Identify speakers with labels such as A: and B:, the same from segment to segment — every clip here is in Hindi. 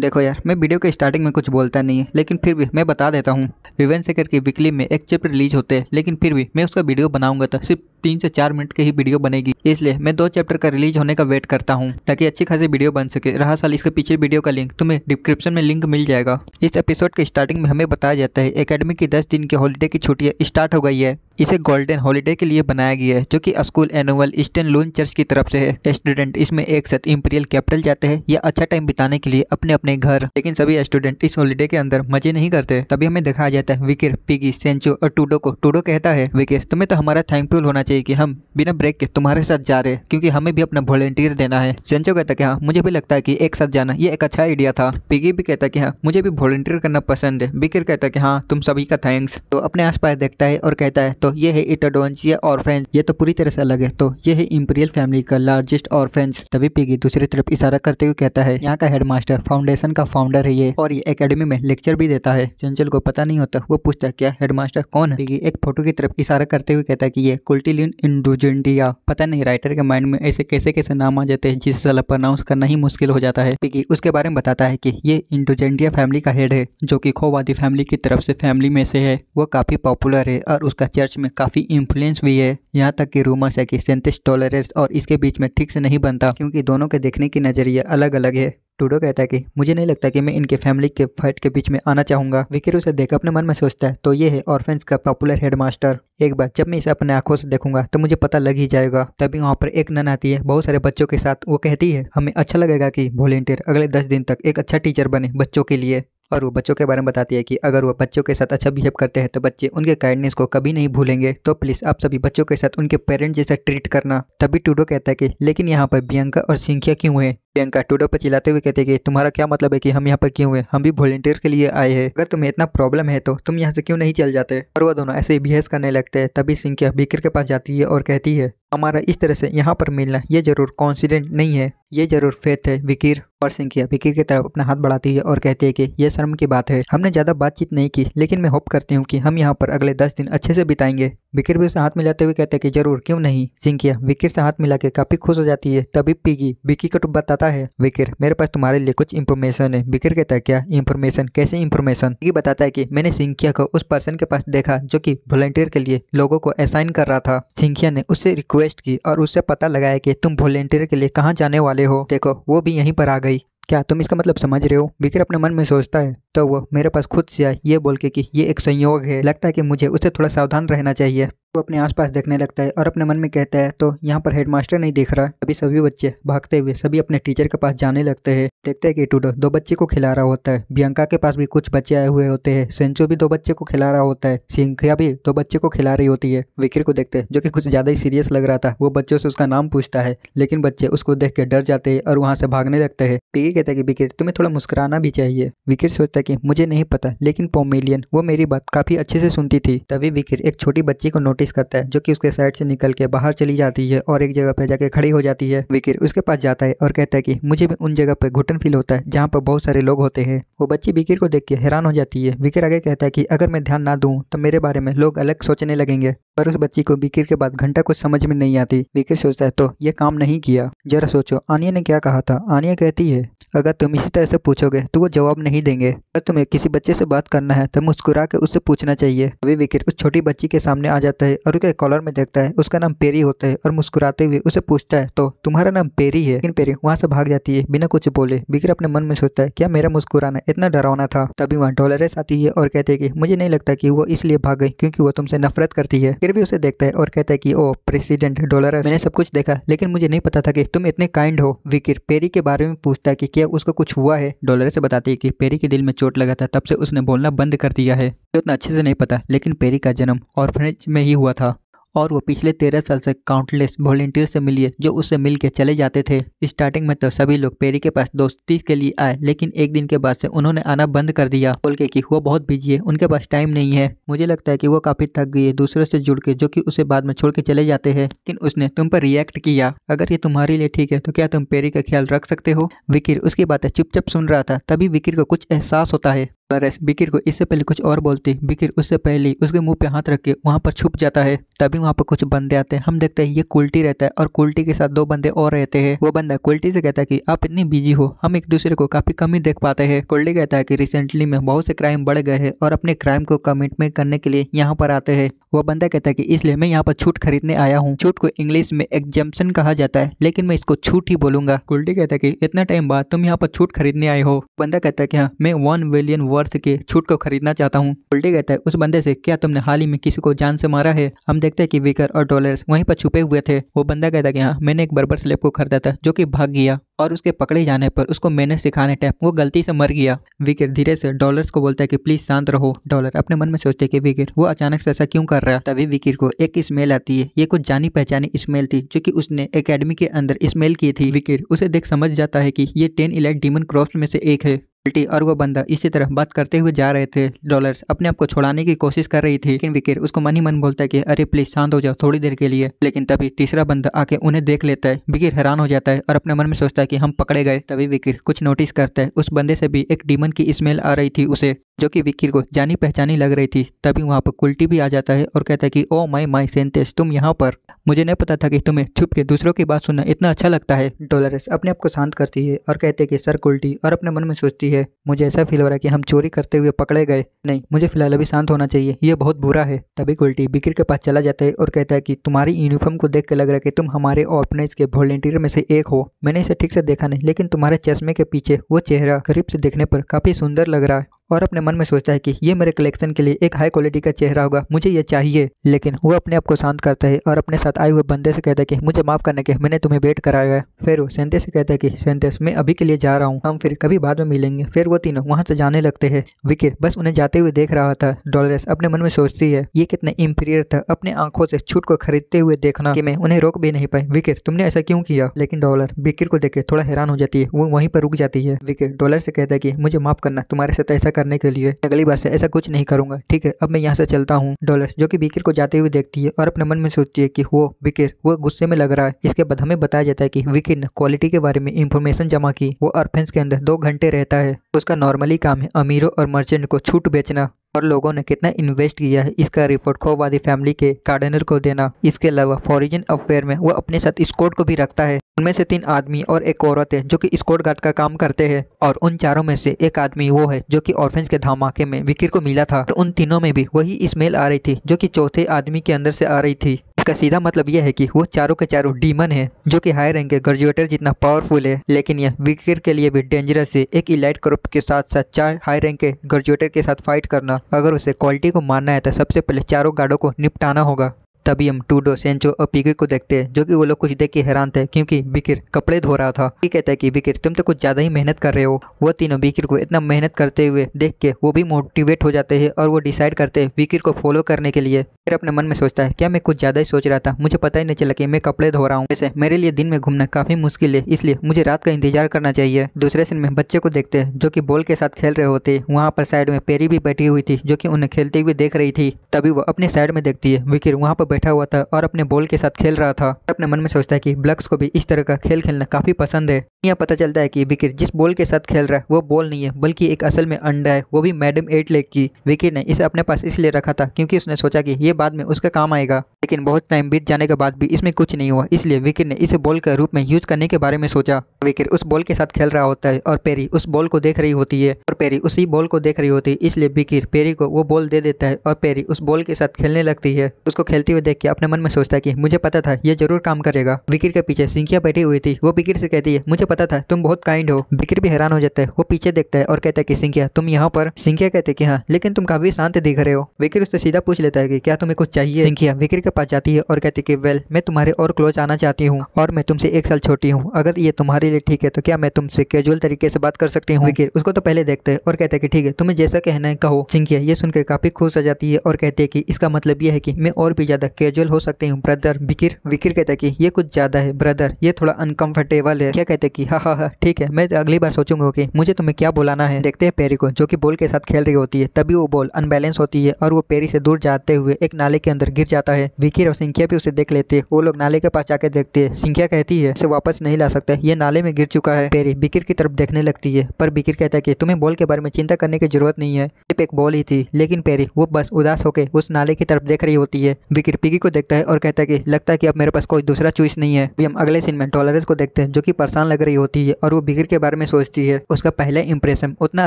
A: देखो यार मैं वीडियो के स्टार्टिंग में कुछ बोलता नहीं है लेकिन फिर भी मैं बता देता हूँ विवेन शेखर की वीकली में एक चैप्टर रिलीज होते हैं लेकिन फिर भी मैं उसका वीडियो बनाऊंगा तो सिर्फ तीन से चार मिनट की ही वीडियो बनेगी इसलिए मैं दो चैप्टर का रिलीज होने का वेट करता हूँ ताकि अच्छी खासी वीडियो बन सके रहा साल इसके पीछे वीडियो का लिंक तुम्हें डिस्क्रिप्शन में लिंक मिल जाएगा इस एपिसोड के स्टार्टिंग में हमें बताया जाता है अकेडमी की दस दिन की हॉलीडे की छुट्टियाँ स्टार्ट हो गई है इसे गोल्डन हॉलीडे के लिए बनाया गया है जो कि school annual eastern lawn church की तरफ से है स्टूडेंट इसमें एक साथ इंपीरियल कैपिटल जाते हैं या अच्छा टाइम बिताने के लिए अपने अपने घर लेकिन सभी स्टूडेंट इस हॉलीडे के अंदर मजे नहीं करते तभी हमें दिखाया जाता है विकेर पिगी सेंचो और टूडो को टूडो कहता है विकेर तुम्हें तो हमारा थैंकफुल होना चाहिए चाहिए कि हम बिना ब्रेक के तुम्हारे साथ जा रहे क्योंकि हमें भी अपना वॉलेंटियर देना है सेंचो कहता कि हाँ मुझे भी लगता है कि एक साथ जाना ये एक अच्छा आइडिया था पिगी भी कहता कि हाँ मुझे भी वॉलेंटियर करना पसंद है बिकर कहता कि हाँ तुम सभी का थैंक्स तो अपने पास देखता है और कहता है तो ये है इटाडोन्स ये ऑर्फेंस ये तो पूरी तरह से अलग है तो ये है इम्पीरियल फैमिली का लार्जेस्ट ऑर्फेंस तभी पिगी दूसरी तरफ इशारा करते हुए कहता है यहाँ का मास्टर फाउंडेशन का फाउंडर है ये और ये अकेडमी में लेक्चर भी देता है चंचल को पता नहीं होता वो पूछता क्या हेडमास्टर कौन है एक फोटो की तरफ इशारा करते हुए कहता है कि ये कुल्टी एलियन इंडोजेंडिया पता नहीं राइटर के माइंड में ऐसे कैसे कैसे नाम आ जाते हैं जिसे सला प्रनाउंस करना ही मुश्किल हो जाता है क्योंकि उसके बारे में बताता है कि ये इंडोजेंडिया फैमिली का हेड है जो कि खोवादी फैमिली की तरफ से फैमिली में से है वो काफ़ी पॉपुलर है और उसका चर्च में काफ़ी इन्फ्लुएंस भी है यहाँ तक कि रूमर्स है कि सेंतिस टॉलरेंस और इसके बीच में ठीक से नहीं बनता क्योंकि दोनों के देखने की नज़रिया अलग अलग है टूडो कहता है कि मुझे नहीं लगता कि मैं इनके फैमिली के फाइट के बीच में आना चाहूंगा विकेरू उसे देख अपने मन में सोचता है तो ये है ऑर्फेंस का पॉपुलर हेडमास्टर एक बार जब मैं इसे अपने आंखों से देखूंगा तो मुझे पता लग ही जाएगा तभी वहाँ पर एक नन आती है बहुत सारे बच्चों के साथ वो कहती है हमें अच्छा लगेगा की वॉलेंटियर अगले दस दिन तक एक अच्छा टीचर बने बच्चों के लिए और वो बच्चों के बारे में बताती है कि अगर वो बच्चों के साथ अच्छा बिहेव करते हैं तो बच्चे उनके काइंडनेस को कभी नहीं भूलेंगे तो प्लीज़ आप सभी बच्चों के साथ उनके पेरेंट्स जैसा ट्रीट करना तभी टूडो कहता है कि लेकिन यहाँ पर बियंका और सिंखिया क्यों है प्रियंका टूडो पर चिल्लाते हुए कहते कि तुम्हारा क्या मतलब है कि हम यहाँ पर क्यों हैं हम भी वॉलेंटियर के लिए आए हैं अगर तुम्हें इतना प्रॉब्लम है तो तुम यहाँ से क्यों नहीं चल जाते और वह दोनों ऐसे ही बिहेव करने लगते हैं तभी सिंह बीकर के पास जाती है और कहती है हमारा इस तरह से यहाँ पर मिलना ये जरूर कॉन्सिडेंट नहीं है ये जरूर फेथ है विकीर और सिंकिया विकीर की तरफ अपना हाथ बढ़ाती है और कहती है कि यह शर्म की बात है हमने ज़्यादा बातचीत नहीं की लेकिन मैं होप करती हूँ कि हम यहाँ पर अगले दस दिन अच्छे से बिताएंगे विक्र भी उसे हाथ मिलाते हुए कहते हैं कि जरूर क्यों नहीं सिंकिया विक्र से हाथ मिला के काफी खुश हो जाती है तभी पीगी विकी को बताता है विकिर मेरे पास तुम्हारे लिए कुछ इन्फॉर्मेशन है विकर कहता है क्या इन्फॉर्मेशन कैसे इन्फॉर्मेशन ये बताता है कि मैंने सिंकिया को उस पर्सन के पास देखा जो कि वॉलेंटियर के लिए लोगों को असाइन कर रहा था सिंकिया ने उससे रिक्वेस्ट की और उससे पता लगाया कि तुम वॉलेंटियर के लिए कहाँ जाने वाले हो देखो वो भी यहीं पर आ गई क्या तुम इसका मतलब समझ रहे हो विक्र अपने मन में सोचता है तो वो मेरे पास खुद से आए ये बोल के कि ये एक संयोग है लगता है कि मुझे उससे थोड़ा सावधान रहना चाहिए वो अपने आसपास देखने लगता है और अपने मन में कहता है तो यहाँ पर हेडमास्टर नहीं देख रहा अभी सभी बच्चे भागते हुए सभी अपने टीचर के पास जाने लगते हैं देखते हैं कि टूडो दो बच्चे को खिला रहा होता है बियंका के पास भी कुछ बच्चे आए हुए होते हैं सेंचो भी दो बच्चे को खिला रहा होता है सिंखिया भी दो बच्चे को खिला रही होती है विक्र को देखते जो की कुछ ज्यादा ही सीरियस लग रहा था वो बच्चों से उसका नाम पूछता है लेकिन बच्चे उसको देख के डर जाते हैं और वहाँ से भागने लगते है पी कहता है की विक्र तुम्हें थोड़ा मुस्कुराना भी चाहिए विक्र सोचता है की मुझे नहीं पता लेकिन पोमिलियन वो मेरी बात काफी अच्छे से सुनती थी तभी विक्र एक छोटी बच्ची को नोटिस नोटिस करता है जो कि उसके साइड से निकल के बाहर चली जाती है और एक जगह पे जाके खड़ी हो जाती है विकिर उसके पास जाता है और कहता है कि मुझे भी उन जगह पे घुटन फील होता है जहाँ पर बहुत सारे लोग होते हैं वो बच्ची विकिर को देख के हैरान हो जाती है विकिर आगे कहता है कि अगर मैं ध्यान ना दूँ तो मेरे बारे में लोग अलग सोचने लगेंगे पर उस बच्ची को बिकिर के बाद घंटा कुछ समझ में नहीं आती बीकिर सोचता है तो ये काम नहीं किया जरा सोचो आनिया ने क्या कहा था आनिया कहती है अगर तुम इसी तरह से पूछोगे तो वो जवाब नहीं देंगे अगर तुम्हें किसी बच्चे से बात करना है तो मुस्कुरा के उससे पूछना चाहिए अभी विकिर उस छोटी बच्ची के सामने आ जाता है और उसके कॉलर में देखता है उसका नाम पेरी होता है और मुस्कुराते हुए उसे पूछता है तो तुम्हारा नाम पेरी है लेकिन पेरी वहाँ से भाग जाती है बिना कुछ बोले विकिर अपने मन में सोचता है क्या मेरा मुस्कुराना इतना डरावना था तभी वहाँ डॉलरेस आती है और कहते है कि मुझे नहीं लगता कि वो इसलिए भाग गई क्योंकि वो तुमसे नफरत करती है फिर भी उसे देखता है और कहता है कि ओ प्रेसिडेंट डोलर मैंने सब कुछ देखा लेकिन मुझे नहीं पता था कि तुम इतने काइंड हो विकिर पेरी के बारे में पूछता है कि क्या उसको कुछ हुआ है डोलर से बताती है कि पेरी के दिल में चोट लगा था तब से उसने बोलना बंद कर दिया है उतना अच्छे से नहीं पता लेकिन पेरी का जन्म ऑर्फनेज में ही हुआ था और वो पिछले तेरह साल से काउंटलेस वॉलेंटियर से मिलिए जो उससे मिल के चले जाते थे स्टार्टिंग में तो सभी लोग पेरी के पास दोस्ती के लिए आए लेकिन एक दिन के बाद से उन्होंने आना बंद कर दिया बोल के की वो बहुत बिजी है उनके पास टाइम नहीं है मुझे लगता है कि वो काफी थक गई है दूसरों से जुड़ के जो कि उसे बाद में छोड़ के चले जाते हैं लेकिन उसने तुम पर रिएक्ट किया अगर ये तुम्हारे लिए ठीक है तो क्या तुम पेरी का ख्याल रख सकते हो विकिर उसकी बातें चुपचप सुन रहा था तभी विकिर को कुछ एहसास होता है रेस बिकिर को इससे पहले कुछ और बोलती बिकिर उससे पहले उसके मुंह पे हाथ रख के वहाँ पर छुप जाता है तभी वहाँ पर कुछ बंदे आते हैं हम देखते हैं ये कुल्टी रहता है और कुल्टी के साथ दो बंदे और रहते हैं वो बंदा कुल्टी से कहता है की आप इतनी बिजी हो हम एक दूसरे को काफी कमी देख पाते हैं कुल्टी कहता है की रिसेंटली में बहुत से क्राइम बढ़ गए हैं और अपने क्राइम को कमिटमेंट करने के लिए यहाँ पर आते हैं वो बंदा कहता है की इसलिए मैं यहाँ पर छूट खरीदने आया हूँ छूट को इंग्लिश में एग्जम्पन कहा जाता है लेकिन मैं इसको छूट ही बोलूंगा कुल्टी कहता है की इतना टाइम बाद तुम यहाँ पर छूट खरीदने आए हो बंदा कहता है की हाँ मैं वन विलियन वर्ल्ड वर्थ के छूट को खरीदना चाहता हूँ गोल्डी कहता है उस बंदे से क्या तुमने हाल ही में किसी को जान से मारा है हम देखते हैं कि विकर और डॉलर्स वहीं पर छुपे हुए थे वो बंदा कहता है कि हाँ मैंने एक बर्बर स्लेब को खरीदा था जो कि भाग गया और उसके पकड़े जाने पर उसको मैंने सिखाने टाइम वो गलती से मर गया विकेट धीरे से डॉलर्स को बोलता है कि प्लीज शांत रहो डॉलर अपने मन में सोचते कि विकेट वो अचानक से ऐसा क्यों कर रहा है तभी विकेट को एक स्मेल आती है ये कुछ जानी पहचानी स्मेल थी जो कि उसने एकेडमी के अंदर स्मेल की थी विकेट उसे देख समझ जाता है की ये टेन इलाइट डीमन क्रॉप में से एक है बेटी और वो बंदा इसी तरह बात करते हुए जा रहे थे डॉलर्स अपने आप को छोड़ाने की कोशिश कर रही थी लेकिन विकेर उसको मन ही मन बोलता है कि अरे प्लीज शांत हो जाओ थोड़ी देर के लिए लेकिन तभी तीसरा बंदा आके उन्हें देख लेता है विकेर हैरान हो जाता है और अपने मन में सोचता है कि हम पकड़े गए तभी विकेर कुछ नोटिस करता है उस बंदे से भी एक डीमन की स्मेल आ रही थी उसे जो कि विक्की को जानी पहचानी लग रही थी तभी वहाँ पर कुल्टी भी आ जाता है और कहता है कि ओ माई माई सेंतेस तुम यहाँ पर मुझे नहीं पता था कि तुम्हें छुप के दूसरों की बात सुनना इतना अच्छा लगता है डोलरस अपने आप को शांत करती है और कहते कि सर कुल्टी और अपने मन में सोचती है मुझे ऐसा फील हो रहा है कि हम चोरी करते हुए पकड़े गए नहीं मुझे फिलहाल अभी शांत होना चाहिए यह बहुत बुरा है तभी कुल्टी बिक्री के पास चला जाता है और कहता है कि तुम्हारी यूनिफॉर्म को देख के लग रहा है कि तुम हमारे ऑर्फनेज के वॉलेंटियर में से एक हो मैंने इसे ठीक से देखा नहीं लेकिन तुम्हारे चश्मे के पीछे वो चेहरा करीब से देखने पर काफी सुंदर लग रहा है और अपने मन में सोचता है कि ये मेरे कलेक्शन के लिए एक हाई क्वालिटी का चेहरा होगा मुझे ये चाहिए लेकिन वो अपने आप को शांत करता है और अपने साथ आए हुए बंदे से कहता है कि मुझे माफ़ करने के मैंने तुम्हें वेट कराया है फिर वो सेंते से कहता है कि सेंतेस मैं अभी के लिए जा रहा हूँ हम फिर कभी बाद में मिलेंगे फिर वो तीनों वहाँ से जाने लगते है विकिर बस उन्हें जाते हुए देख रहा था डॉलरस अपने मन में सोचती है ये कितना इम्पीरियर था अपने आंखों से छूट को खरीदते हुए देखना की मैं उन्हें रोक भी नहीं पाई विकिर तुमने ऐसा क्यों किया लेकिन डॉलर विकिर को देख थोड़ा हैरान हो जाती है वो वहीं पर रुक जाती है विकिर डॉलर से कहता है कि मुझे माफ करना तुम्हारे साथ ऐसा कर करने के लिए अगली बार से ऐसा कुछ नहीं करूंगा ठीक है अब मैं यहाँ से चलता हूँ डॉलर जो कि बिकिर को जाते हुए देखती है और अपने मन में सोचती है कि वो बिकिर वो गुस्से में लग रहा है इसके बाद हमें बताया जाता है कि विकिर ने क्वालिटी के बारे में इन्फॉर्मेशन जमा की वो अर्फेंस के अंदर दो घंटे रहता है उसका नॉर्मली काम है अमीरों और मर्चेंट को छूट बेचना और लोगों ने कितना इन्वेस्ट किया है इसका रिपोर्ट खोबादी फैमिली के गार्डनर को देना इसके अलावा फॉरिजन अफेयर में वह अपने साथ स्कोट को भी रखता है उनमें से तीन आदमी और एक औरत है जो कि स्कोट गार्ड का काम करते हैं और उन चारों में से एक आदमी वो है जो कि ऑर्फेंस के धमाके में विकिर को मिला था और उन तीनों में भी वही स्मेल आ रही थी जो की चौथे आदमी के अंदर से आ रही थी इसका सीधा मतलब यह है कि वो चारों के चारों डीमन है जो कि हाई रैंक के ग्रेजुएटर जितना पावरफुल है लेकिन यह विकेट के लिए भी डेंजरस है एक इलाइट करोप के साथ साथ चार हाई रैंक के ग्रेजुएटर के साथ फाइट करना अगर उसे क्वालिटी को मानना है तो सबसे पहले चारों गार्डों को निपटाना होगा तभी हम टूडो सेंचो और पिगिर को देखते हैं जो कि वो लोग कुछ देख के हैरान थे क्योंकि बिकिर कपड़े धो रहा था ये कहता है कि बिकिर तुम तो कुछ ज़्यादा ही मेहनत कर रहे हो वो तीनों बिकिर को इतना मेहनत करते हुए देख के वो भी मोटिवेट हो जाते हैं और वो डिसाइड करते हैं बिकिर को फॉलो करने के लिए फिर अपने मन में सोचता है क्या मैं कुछ ज़्यादा ही सोच रहा था मुझे पता ही नहीं चला कि मैं कपड़े धो रहा हूँ वैसे मेरे लिए दिन में घूमना काफ़ी मुश्किल है इसलिए मुझे रात का इंतजार करना चाहिए दूसरे दिन में बच्चे को देखते हैं जो कि बॉल के साथ खेल रहे होते हैं वहाँ पर साइड में पेरी भी बैठी हुई थी जो कि उन्हें खेलते हुए देख रही थी तभी वो अपने साइड में देखती है विकिर वहाँ पर बैठा हुआ था और अपने बॉल के साथ खेल रहा था अपने मन में सोचता है कि ब्लक्स को भी इस तरह का खेल खेलना काफी पसंद है यहाँ पता चलता है कि विकेट जिस बॉल के साथ खेल रहा है वो बॉल नहीं है बल्कि एक असल में अंडा है वो भी मैडम एट लेग की विकेट ने इसे अपने पास इसलिए रखा था क्यूँकी उसने सोचा की ये बाद में उसका काम आएगा लेकिन बहुत टाइम बीत जाने के बाद भी इसमें कुछ नहीं हुआ इसलिए विकेट ने इसे बॉल के रूप में यूज करने के बारे में सोचा विकेट उस बॉल के साथ खेल रहा होता है और पेरी उस बॉल को देख रही होती है और पेरी उसी बॉल को देख रही होती है इसलिए विकिर पेरी को वो बॉल दे देता है और पेरी उस बॉल के साथ खेलने लगती है उसको खेलते हुए देख के अपने मन में सोचता है कि मुझे पता था ये जरूर काम करेगा विकिर के पीछे सिंकिया बैठी हुई थी वो विकिर से कहती है मुझे पता था तुम बहुत काइंड हो विकिर भी हैरान हो जाता है वो पीछे देखता है और कहता है की सिंकिया तुम यहाँ पर सिंकिया कहते की हाँ लेकिन तुम काफी शांत दिख रहे हो विकिर उससे सीधा पूछ लेता है की क्या तुम्हें कुछ चाहिए सिंकिया विकिर के पास जाती है और कहती है की वेल मैं तुम्हारे और क्लोज आना चाहती हूँ और मैं तुमसे एक साल छोटी हूँ अगर ये तुम्हारे चलिए ठीक है तो क्या मैं तुमसे कैजुअल तरीके से बात कर सकती हूँ हाँ। विकीर उसको तो पहले देखते हैं और कहते हैं कि ठीक है तुम्हें जैसा कहना है कहो सिंकिया ये सुनकर काफी खुश हो जाती है और कहती है कि इसका मतलब यह है कि मैं और भी ज्यादा कैजुअल हो सकती हूँ ब्रदर विकीर विकीर कहता है कि ये कुछ ज्यादा है ब्रदर ये थोड़ा अनकंफर्टेबल है क्या कहते हैं कि हाँ हाँ हाँ ठीक है मैं अगली बार सोचूंगा कि मुझे तुम्हें क्या बुलाना है देखते हैं पेरी को जो कि बॉल के साथ खेल रही होती है तभी वो बॉल अनबैलेंस होती है और वो पेरी से दूर जाते हुए एक नाले के अंदर गिर जाता है विकीर और सिंकिया भी उसे देख लेते हैं वो लोग नाले के पास जाकर देखते हैं सिंकिया कहती है उसे वापस नहीं ला सकते ये नाले में गिर चुका है पेरी बिकिर की तरफ देखने लगती है पर बिकिर कहता है कि तुम्हें बॉल के बारे में चिंता करने की जरूरत नहीं है सिर्फ एक बॉल ही थी लेकिन पेरी वो बस उदास होकर उस नाले की तरफ देख रही होती है बिकिर पिगी को देखता है और कहता है कि लगता है कि अब मेरे पास कोई दूसरा चॉइस नहीं है हम अगले सीन में डॉलरस को देखते हैं जो की परेशान लग रही होती है और वो बिकिर के बारे में सोचती है उसका पहला इम्प्रेशन उतना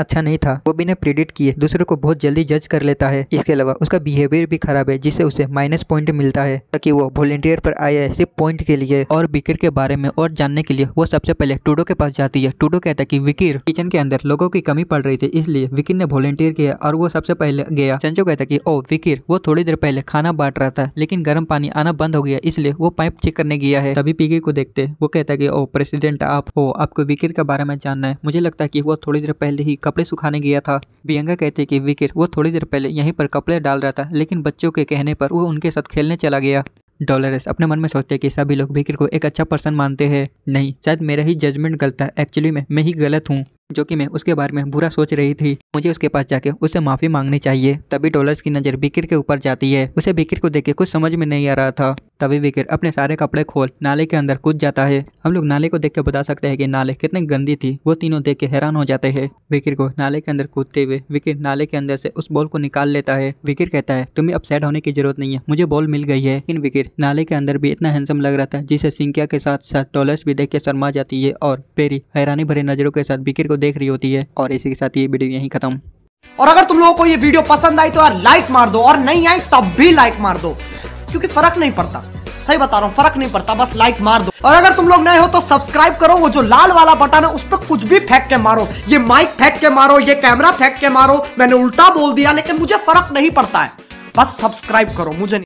A: अच्छा नहीं था वो बिना प्रिडिक्ट किए दूसरे को बहुत जल्दी जज कर लेता है इसके अलावा उसका बिहेवियर भी खराब है जिससे उसे माइनस पॉइंट मिलता है ताकि वो वॉलेंटियर पर आया है सिर्फ पॉइंट के लिए और बिकिर के बारे में और जानने के लिए वो सबसे पहले पहले टूडो के पास जाती है टूडो कहता है कि विकीर किचन के अंदर लोगों की कमी पड़ रही थी इसलिए विकीर ने वॉलेंटियर किया और वो सबसे पहले गया संजो कहता की ओ विकीर वो थोड़ी देर पहले खाना बांट रहा था लेकिन गर्म पानी आना बंद हो गया इसलिए वो पाइप चेक करने गया है तभी पीके को देखते वो कहता है ओ प्रेसिडेंट आप हो आपको विकीर के बारे में जानना है मुझे लगता है की वो थोड़ी देर पहले ही कपड़े सुखाने गया था बियंगा कहते की विकीर वो थोड़ी देर पहले यहीं पर कपड़े डाल रहा था लेकिन बच्चों के कहने पर वो उनके साथ खेलने चला गया डॉलरस अपने मन में सोचते हैं कि सभी लोग बिक्री को एक अच्छा पर्सन मानते हैं नहीं शायद मेरा ही जजमेंट गलत है एक्चुअली में मैं ही गलत हूँ जो कि मैं उसके बारे में बुरा सोच रही थी मुझे उसके पास जाके उससे माफी मांगनी चाहिए तभी डॉलर्स की नजर बिकिर के ऊपर जाती है उसे बिकिर को देख के कुछ समझ में नहीं आ रहा था तभी बिकिर अपने सारे कपड़े खोल नाले के अंदर कूद जाता है हम लोग नाले को देख के बता सकते हैं कि नाले कितनी गंदी थी वो तीनों देख के हैरान हो जाते हैं विकिर को नाले के अंदर कूदते हुए विकिर नाले के अंदर से उस बॉल को निकाल लेता है विकिर कहता है तुम्हें अपसेट होने की जरूरत नहीं है मुझे बॉल मिल गई है लेकिन विकिर नाले के अंदर भी इतना हैंडसम लग रहा था जिसे सिंकिया के साथ साथ डॉलर्स भी देख के शर्मा जाती है और पेरी हैरानी भरे नजरों के साथ विकिर को को देख रही होती है और इसी के साथ ये वीडियो यही खत्म और अगर तुम लोगों को ये वीडियो पसंद आई तो यार लाइक मार दो और नहीं आई तब भी लाइक मार दो क्योंकि फर्क नहीं पड़ता सही बता रहा हूँ फर्क नहीं पड़ता बस लाइक मार दो और अगर तुम लोग नए हो तो सब्सक्राइब करो वो जो लाल वाला बटन है उस पर कुछ भी फेंक के मारो ये माइक फेंक के मारो ये कैमरा फेंक के मारो मैंने उल्टा बोल दिया लेकिन मुझे फर्क नहीं पड़ता है बस सब्सक्राइब करो मुझे